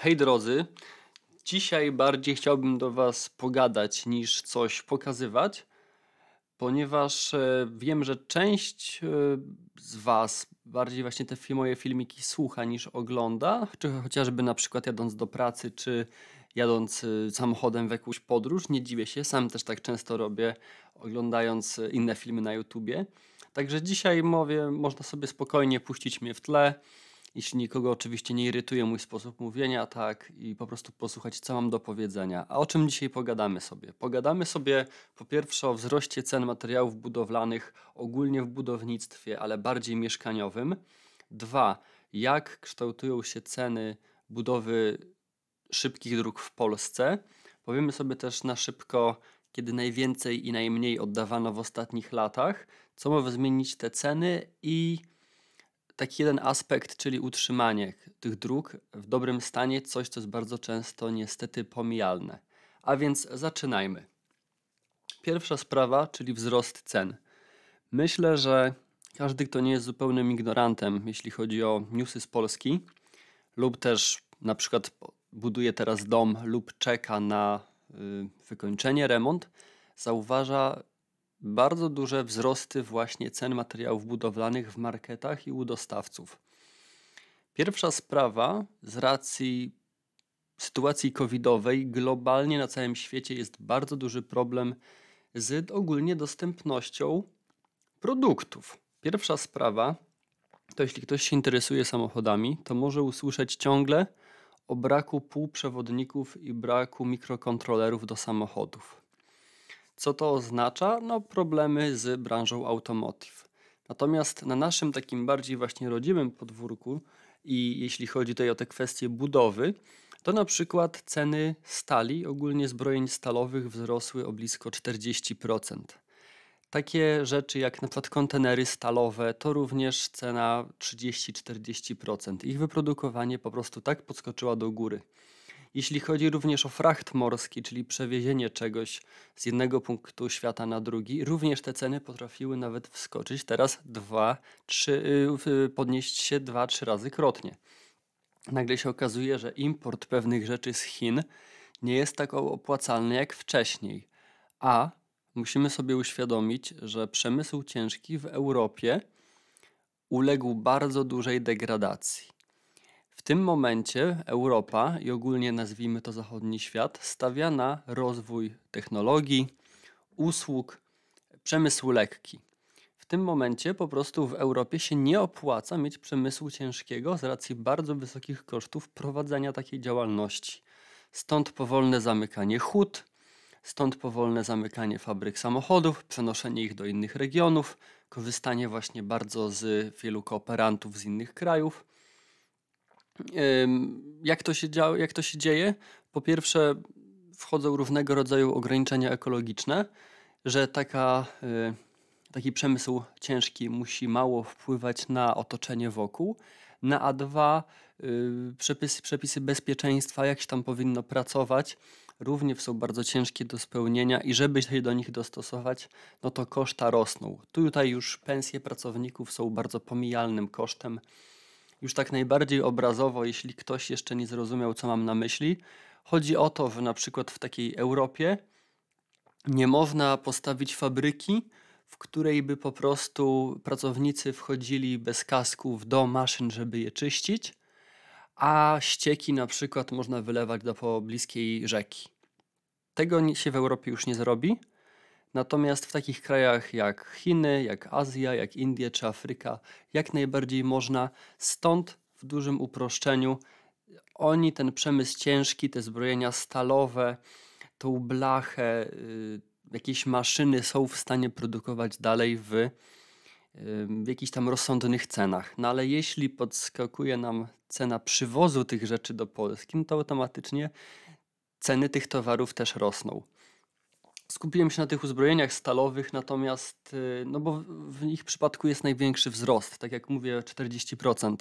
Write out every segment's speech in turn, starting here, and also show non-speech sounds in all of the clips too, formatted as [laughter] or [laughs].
Hej drodzy, dzisiaj bardziej chciałbym do Was pogadać niż coś pokazywać, ponieważ e, wiem, że część e, z Was bardziej właśnie te moje filmiki słucha niż ogląda, czy chociażby na przykład jadąc do pracy, czy jadąc e, samochodem w jakąś podróż. Nie dziwię się, sam też tak często robię, oglądając inne filmy na YouTubie. Także dzisiaj mówię, można sobie spokojnie puścić mnie w tle jeśli nikogo oczywiście nie irytuje mój sposób mówienia, tak, i po prostu posłuchać, co mam do powiedzenia. A o czym dzisiaj pogadamy sobie? Pogadamy sobie po pierwsze o wzroście cen materiałów budowlanych ogólnie w budownictwie, ale bardziej mieszkaniowym. Dwa, jak kształtują się ceny budowy szybkich dróg w Polsce. Powiemy sobie też na szybko, kiedy najwięcej i najmniej oddawano w ostatnich latach, co może zmienić te ceny i taki jeden aspekt, czyli utrzymanie tych dróg w dobrym stanie, coś, co jest bardzo często niestety pomijalne. A więc zaczynajmy. Pierwsza sprawa, czyli wzrost cen. Myślę, że każdy, kto nie jest zupełnym ignorantem, jeśli chodzi o newsy z Polski, lub też na przykład buduje teraz dom lub czeka na y, wykończenie, remont, zauważa bardzo duże wzrosty właśnie cen materiałów budowlanych w marketach i u dostawców. Pierwsza sprawa z racji sytuacji covidowej globalnie na całym świecie jest bardzo duży problem z ogólnie dostępnością produktów. Pierwsza sprawa to jeśli ktoś się interesuje samochodami, to może usłyszeć ciągle o braku półprzewodników i braku mikrokontrolerów do samochodów. Co to oznacza? No problemy z branżą automotive. Natomiast na naszym takim bardziej właśnie rodzimym podwórku i jeśli chodzi tutaj o te kwestie budowy, to na przykład ceny stali, ogólnie zbrojeń stalowych wzrosły o blisko 40%. Takie rzeczy jak na przykład kontenery stalowe to również cena 30-40%. Ich wyprodukowanie po prostu tak podskoczyła do góry. Jeśli chodzi również o fracht morski, czyli przewiezienie czegoś z jednego punktu świata na drugi, również te ceny potrafiły nawet wskoczyć teraz dwa, trzy, y, podnieść się dwa, trzy razy krotnie. Nagle się okazuje, że import pewnych rzeczy z Chin nie jest tak opłacalny jak wcześniej. A musimy sobie uświadomić, że przemysł ciężki w Europie uległ bardzo dużej degradacji. W tym momencie Europa i ogólnie nazwijmy to zachodni świat stawia na rozwój technologii, usług, przemysłu lekki. W tym momencie po prostu w Europie się nie opłaca mieć przemysłu ciężkiego z racji bardzo wysokich kosztów prowadzenia takiej działalności. Stąd powolne zamykanie hut, stąd powolne zamykanie fabryk samochodów, przenoszenie ich do innych regionów, korzystanie właśnie bardzo z wielu kooperantów z innych krajów. Jak to, się działo, jak to się dzieje? Po pierwsze, wchodzą różnego rodzaju ograniczenia ekologiczne, że taka, e, taki przemysł ciężki musi mało wpływać na otoczenie wokół, na A2 e, przepisy, przepisy bezpieczeństwa, jak się tam powinno pracować, również są bardzo ciężkie do spełnienia i żeby się do nich dostosować, no to koszta rosną. Tutaj już pensje pracowników są bardzo pomijalnym kosztem już tak najbardziej obrazowo, jeśli ktoś jeszcze nie zrozumiał, co mam na myśli, chodzi o to, że na przykład w takiej Europie nie można postawić fabryki, w której by po prostu pracownicy wchodzili bez kasków do maszyn, żeby je czyścić, a ścieki na przykład można wylewać do pobliskiej rzeki. Tego się w Europie już nie zrobi. Natomiast w takich krajach jak Chiny, jak Azja, jak Indie czy Afryka, jak najbardziej można. Stąd w dużym uproszczeniu oni ten przemysł ciężki, te zbrojenia stalowe, tą blachę, y, jakieś maszyny są w stanie produkować dalej w, y, w jakichś tam rozsądnych cenach. No ale jeśli podskakuje nam cena przywozu tych rzeczy do Polski, no to automatycznie ceny tych towarów też rosną skupiłem się na tych uzbrojeniach stalowych, natomiast, y, no bo w ich przypadku jest największy wzrost, tak jak mówię, 40%.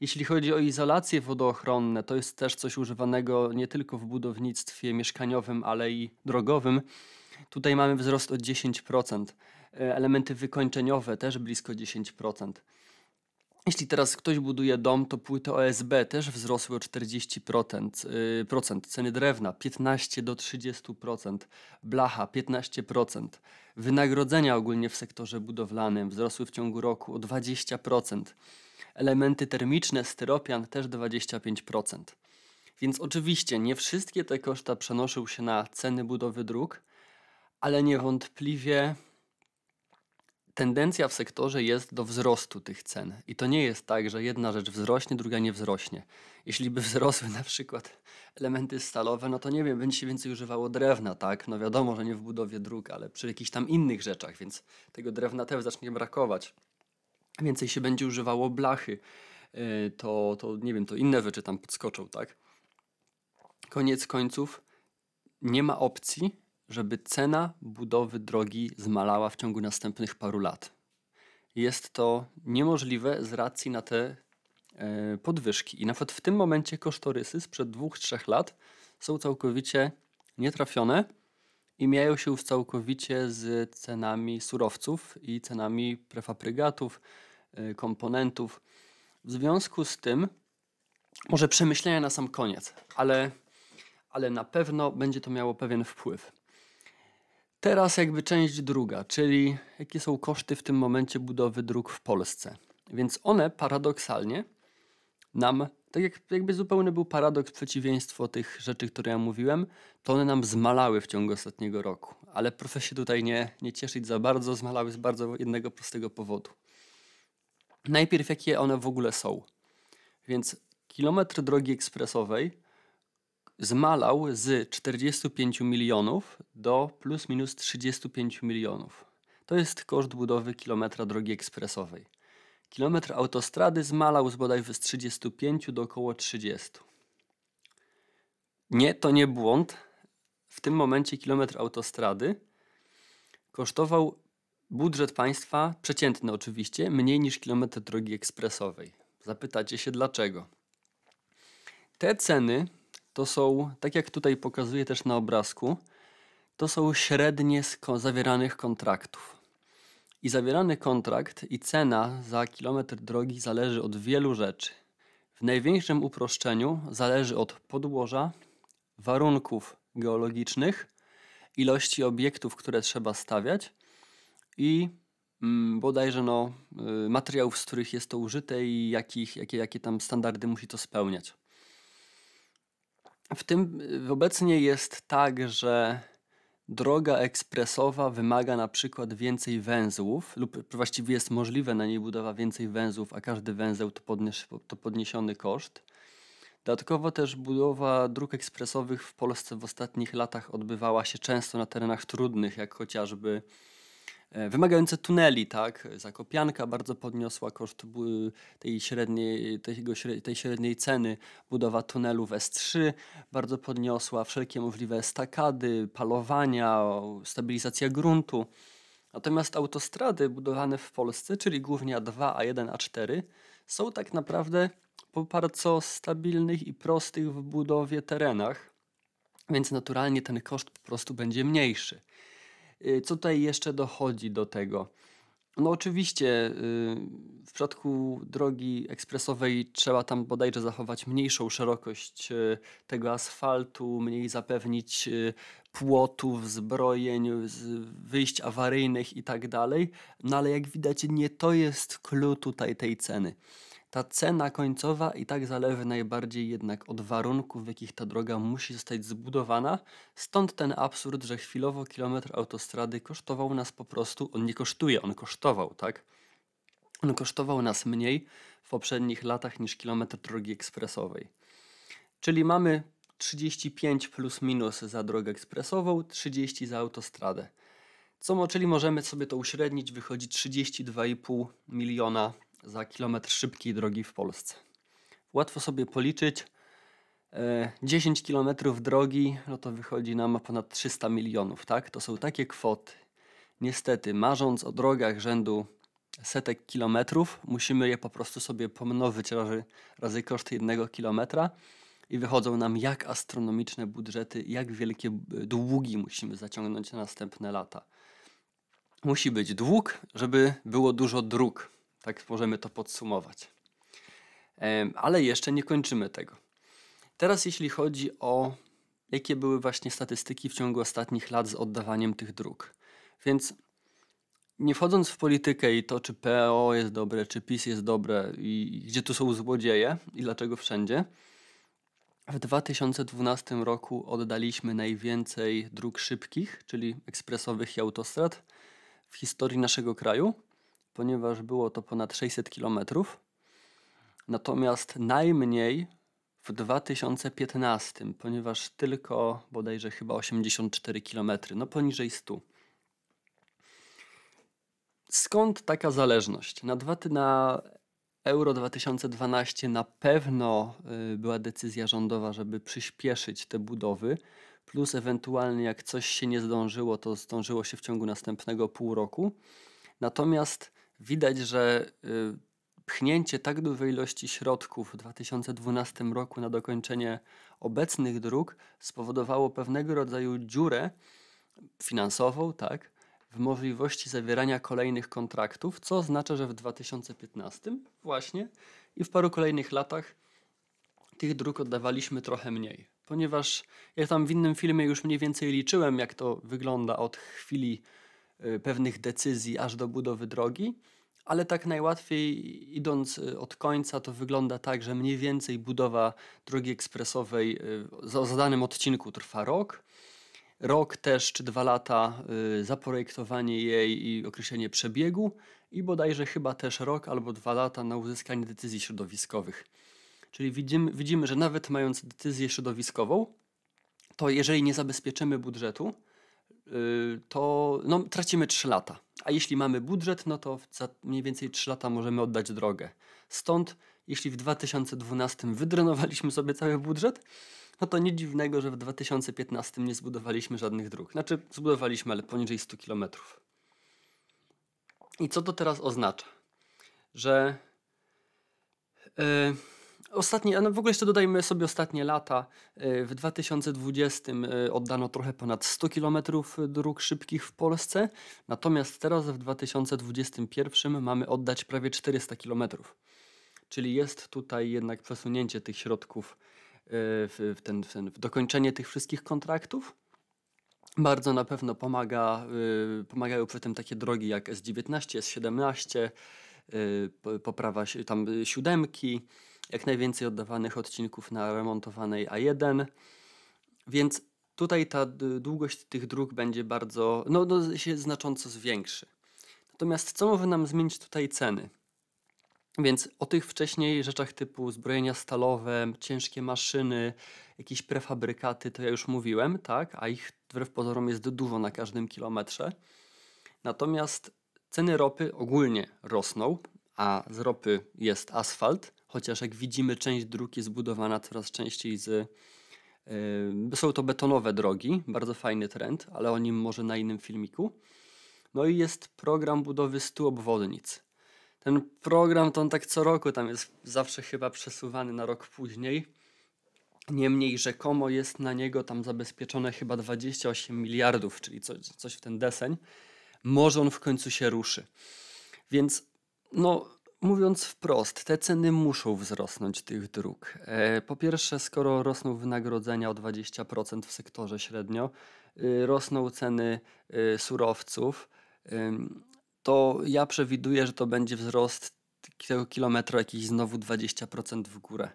Jeśli chodzi o izolacje wodoochronne, to jest też coś używanego nie tylko w budownictwie mieszkaniowym, ale i drogowym. Tutaj mamy wzrost o 10%. E, elementy wykończeniowe też blisko 10%. Jeśli teraz ktoś buduje dom, to płyty OSB też wzrosły o 40%, yy, procent. ceny drewna 15 do 30%, blacha 15%, wynagrodzenia ogólnie w sektorze budowlanym wzrosły w ciągu roku o 20%, elementy termiczne, styropian też 25%. Więc oczywiście nie wszystkie te koszta przenoszą się na ceny budowy dróg, ale niewątpliwie tendencja w sektorze jest do wzrostu tych cen. I to nie jest tak, że jedna rzecz wzrośnie, druga nie wzrośnie. Jeśli by [laughs] wzrosły na przykład elementy stalowe, no to nie wiem, będzie się więcej używało drewna, tak? No wiadomo, że nie w budowie dróg, ale przy jakichś tam innych rzeczach, więc tego drewna też zacznie brakować. Więcej się będzie używało blachy, e, to, to nie wiem, to inne rzeczy tam podskoczą, tak? Koniec końców nie ma opcji, żeby cena budowy drogi zmalała w ciągu następnych paru lat. Jest to niemożliwe z racji na te e, podwyżki. I nawet w tym momencie kosztorysy sprzed dwóch, trzech lat są całkowicie nietrafione i mijają się już całkowicie z cenami surowców i cenami prefabrygatów, e, komponentów. W związku z tym, może przemyślenia na sam koniec, ale ale na pewno będzie to miało pewien wpływ. Teraz jakby część druga, czyli jakie są koszty w tym momencie budowy dróg w Polsce. Więc one paradoksalnie nam, tak jak, jakby zupełny był paradoks, przeciwieństwo tych rzeczy, które ja mówiłem, to one nam zmalały w ciągu ostatniego roku. Ale proszę się tutaj nie, nie cieszyć za bardzo, zmalały z bardzo jednego prostego powodu. Najpierw jakie one w ogóle są. Więc kilometr drogi ekspresowej zmalał z 45 milionów do plus minus 35 milionów. To jest koszt budowy kilometra drogi ekspresowej. Kilometr autostrady zmalał z bodajże z 35 do około 30. Nie, to nie błąd. W tym momencie kilometr autostrady kosztował budżet państwa, przeciętny oczywiście, mniej niż kilometr drogi ekspresowej. Zapytacie się dlaczego. Te ceny to są, tak jak tutaj pokazuję też na obrazku, to są średnie zawieranych kontraktów. I zawierany kontrakt i cena za kilometr drogi zależy od wielu rzeczy. W największym uproszczeniu zależy od podłoża, warunków geologicznych, ilości obiektów, które trzeba stawiać i mm, bodajże no, y, materiałów, z których jest to użyte i jakich, jakie, jakie tam standardy musi to spełniać. W tym obecnie jest tak, że droga ekspresowa wymaga na przykład więcej węzłów lub właściwie jest możliwe na niej budowa więcej węzłów, a każdy węzeł to, podnies to podniesiony koszt. Dodatkowo też budowa dróg ekspresowych w Polsce w ostatnich latach odbywała się często na terenach trudnych, jak chociażby E, wymagające tuneli, tak? Zakopianka bardzo podniosła koszt tej średniej, tej średniej ceny. Budowa tunelu w S3 bardzo podniosła wszelkie możliwe stakady palowania, stabilizacja gruntu. Natomiast autostrady budowane w Polsce, czyli głównie A2, A1, A4, są tak naprawdę po bardzo stabilnych i prostych w budowie terenach, więc naturalnie ten koszt po prostu będzie mniejszy. Y, co tutaj jeszcze dochodzi do tego? No oczywiście y, w przypadku drogi ekspresowej trzeba tam bodajże zachować mniejszą szerokość y, tego asfaltu, mniej zapewnić płotów, zbrojeń, wyjść awaryjnych i tak dalej. No ale jak widać nie to jest clue tutaj tej ceny. Ta cena końcowa i tak zalewy najbardziej jednak od warunków, w jakich ta droga musi zostać zbudowana. Stąd ten absurd, że chwilowo kilometr autostrady kosztował nas po prostu, on nie kosztuje, on kosztował, tak? On kosztował nas mniej w poprzednich latach niż kilometr drogi ekspresowej. Czyli mamy 35 plus minus za drogę ekspresową, 30 za autostradę. Co, czyli możemy sobie to uśrednić, wychodzi 32,5 miliona za kilometr szybkiej drogi w Polsce. Łatwo sobie policzyć. 10 e, kilometrów drogi, no to wychodzi nam ponad 300 milionów, tak? To są takie kwoty. Niestety, marząc o drogach rzędu setek kilometrów, musimy je po prostu sobie pomnożyć razy, razy koszt jednego kilometra i wychodzą nam jak astronomiczne budżety, jak wielkie e, długi musimy zaciągnąć na następne lata. Musi być dług, żeby było dużo dróg. Tak możemy to podsumować. Ale jeszcze nie kończymy tego. Teraz jeśli chodzi o jakie były właśnie statystyki w ciągu ostatnich lat z oddawaniem tych dróg. Więc nie wchodząc w politykę i to, czy PO jest dobre, czy PiS jest dobre i gdzie tu są złodzieje i dlaczego wszędzie, w 2012 roku oddaliśmy najwięcej dróg szybkich, czyli ekspresowych i autostrad w historii naszego kraju ponieważ było to ponad 600 km. Natomiast najmniej w 2015, ponieważ tylko bodajże chyba 84 km, no poniżej 100. Skąd taka zależność? Na, dwa, na Euro 2012 na pewno y, była decyzja rządowa, żeby przyspieszyć te budowy, plus ewentualnie jak coś się nie zdążyło, to zdążyło się w ciągu następnego pół roku. Natomiast Widać, że y, pchnięcie tak dużej ilości środków w 2012 roku na dokończenie obecnych dróg spowodowało pewnego rodzaju dziurę finansową, tak, w możliwości zawierania kolejnych kontraktów, co oznacza, że w 2015 właśnie i w paru kolejnych latach tych dróg oddawaliśmy trochę mniej. Ponieważ ja tam w innym filmie już mniej więcej liczyłem, jak to wygląda od chwili Y, pewnych decyzji aż do budowy drogi, ale tak najłatwiej idąc y, od końca to wygląda tak, że mniej więcej budowa drogi ekspresowej o y, zadanym odcinku trwa rok. Rok też czy dwa lata zaprojektowanie jej i określenie przebiegu i bodajże chyba też rok albo dwa lata na uzyskanie decyzji środowiskowych. Czyli widzimy, widzimy że nawet mając decyzję środowiskową, to jeżeli nie zabezpieczymy budżetu, Y, to no, tracimy 3 lata. A jeśli mamy budżet, no to za mniej więcej 3 lata możemy oddać drogę. Stąd, jeśli w 2012 wydrenowaliśmy sobie cały budżet, no to nic dziwnego, że w 2015 nie zbudowaliśmy żadnych dróg. Znaczy, zbudowaliśmy, ale poniżej 100 km. I co to teraz oznacza? Że. Yy, Ostatnie, no w ogóle jeszcze dodajmy sobie ostatnie lata. E, w 2020 e, oddano trochę ponad 100 km e, dróg szybkich w Polsce, natomiast teraz w 2021 mamy oddać prawie 400 km. Czyli jest tutaj jednak przesunięcie tych środków, w, ten, w ten w dokończenie tych wszystkich kontraktów. Bardzo na pewno pomaga, pomagają przy tym takie drogi jak S19, S17, poprawa tam siódemki jak najwięcej oddawanych odcinków na remontowanej A1, więc tutaj ta długość tych dróg będzie bardzo, no, no się znacząco zwiększy. Natomiast co może nam zmienić tutaj ceny? Więc o tych wcześniej rzeczach typu zbrojenia stalowe, ciężkie maszyny, jakieś prefabrykaty, to ja już mówiłem, tak? A ich wbrew pozorom jest dużo na każdym kilometrze. Natomiast ceny ropy ogólnie rosną, a z ropy jest asfalt, chociaż jak widzimy, część dróg jest zbudowana coraz częściej z. Yy, są to betonowe drogi, bardzo fajny trend, ale o nim może na innym filmiku. No i jest program budowy 100 obwodnic. Ten program to on tak co roku tam jest zawsze chyba przesuwany na rok później. Niemniej rzekomo jest na niego tam zabezpieczone chyba 28 miliardów, czyli coś, coś w ten deseń. Może on w końcu się ruszy. Więc no, Mówiąc wprost, te ceny muszą wzrosnąć tych dróg. E, po pierwsze, skoro rosną wynagrodzenia o 20% w sektorze średnio, y, rosną ceny y, surowców, to ja przewiduję, że to będzie wzrost tego kilometra jakiś znowu 20% w górę.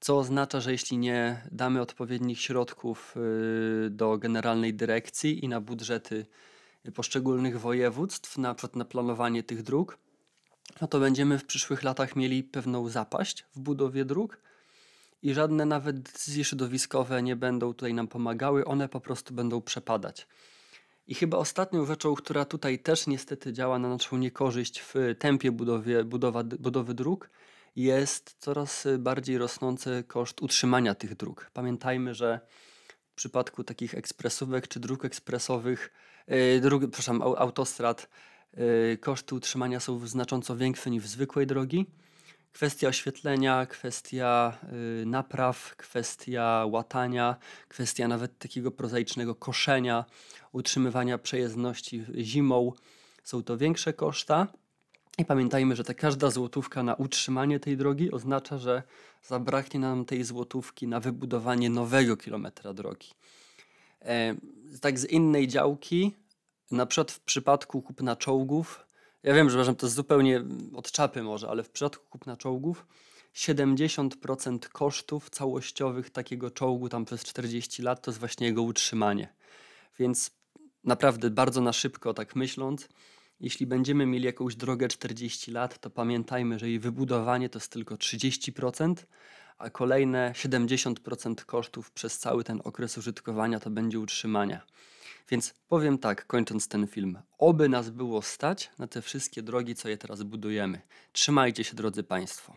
Co oznacza, że jeśli nie damy odpowiednich środków y, do generalnej dyrekcji i na budżety poszczególnych województw, na przykład na planowanie tych dróg, no to będziemy w przyszłych latach mieli pewną zapaść w budowie dróg i żadne nawet decyzje środowiskowe nie będą tutaj nam pomagały, one po prostu będą przepadać. I chyba ostatnią rzeczą, która tutaj też niestety działa na naszą niekorzyść w tempie budowie, budowa, budowy dróg, jest coraz bardziej rosnący koszt utrzymania tych dróg. Pamiętajmy, że w przypadku takich ekspresówek czy dróg ekspresowych, yy, dróg, przepraszam, autostrad, Y, koszty utrzymania są znacząco większe niż w zwykłej drogi. Kwestia oświetlenia, kwestia y, napraw, kwestia łatania, kwestia nawet takiego prozaicznego koszenia, utrzymywania przejezdności zimą. Są to większe koszta. I pamiętajmy, że ta każda złotówka na utrzymanie tej drogi oznacza, że zabraknie nam tej złotówki na wybudowanie nowego kilometra drogi. E, tak z innej działki na przykład w przypadku kupna czołgów, ja wiem, że to jest zupełnie od czapy może, ale w przypadku kupna czołgów 70% kosztów całościowych takiego czołgu tam przez 40 lat to jest właśnie jego utrzymanie. Więc naprawdę bardzo na szybko, tak myśląc, jeśli będziemy mieli jakąś drogę 40 lat, to pamiętajmy, że jej wybudowanie to jest tylko 30%, a kolejne 70% kosztów przez cały ten okres użytkowania to będzie utrzymania. Więc powiem tak, kończąc ten film, oby nas było stać na te wszystkie drogi, co je teraz budujemy. Trzymajcie się, drodzy Państwo.